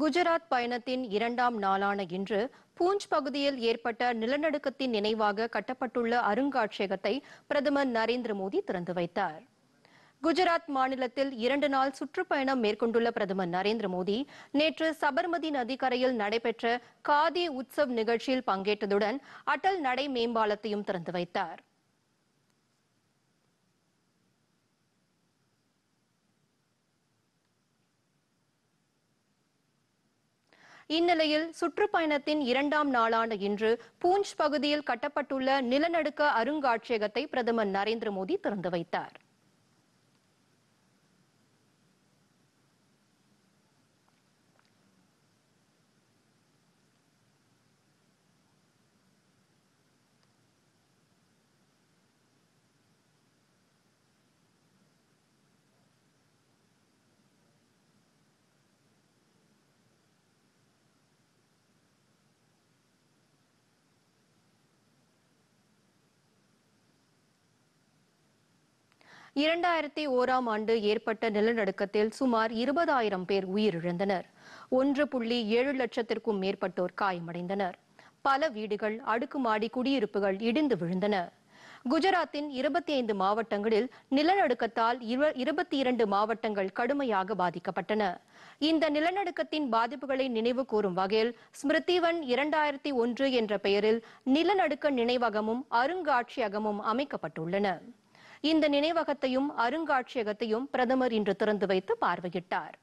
குஜராத் பயணத்தின் இரண்டாம் நாளான இன்று பூஞ்ச் பகுதியில் ஏற்பட்ட நிலநடுக்கத்தின் நினைவாக கட்டப்பட்டுள்ள அருங்காட்சியகத்தை பிரதமர் நரேந்திர மோடி திறந்து வைத்தார் குஜராத் மாநிலத்தில் இரண்டு நாள் சுற்றுப்பயணம் மேற்கொண்டுள்ள பிரதமர் நரேந்திர மோடி நேற்று சபர்மதி நதிக்கரையில் நடைபெற்ற காதி உற்சவ் நிகழ்ச்சியில் பங்கேற்றதுடன் அடல் நடை மேம்பாலத்தையும் திறந்து வைத்தாா் இந்நிலையில் சுற்றுப்பயணத்தின் இரண்டாம் நாளான இன்று பூஞ்ச் பகுதியில் கட்டப்பட்டுள்ள நிலநடுக்க அருங்காட்சியகத்தை பிரதமர் நரேந்திர மோடி திறந்து வைத்தார் இரண்டாயிரத்தி ஓராம் ஆண்டு ஏற்பட்ட நிலநடுக்கத்தில் சுமார் இருபதாயிரம் பேர் உயிரிழந்தனர் ஒன்று புள்ளி ஏழு லட்சத்திற்கும் மேற்பட்டோர் காயமடைந்தனர் பல வீடுகள் அடுக்குமாடி குடியிருப்புகள் இடிந்து விழுந்தன குஜராத்தின் இருபத்தி ஐந்து மாவட்டங்களில் நிலநடுக்கத்தால் இருபத்தி இரண்டு மாவட்டங்கள் கடுமையாக பாதிக்கப்பட்டன இந்த நிலநடுக்கத்தின் பாதிப்புகளை நினைவு கூறும் வகையில் ஸ்மிருதிவன் இரண்டாயிரத்தி ஒன்று என்ற பெயரில் நிலநடுக்க நினைவகமும் அருங்காட்சியகமும் அமைக்கப்பட்டுள்ளன இந்த நினைவகத்தையும் அருங்காட்சியகத்தையும் பிரதமர் இன்று திறந்து வைத்து பார்வையிட்டார்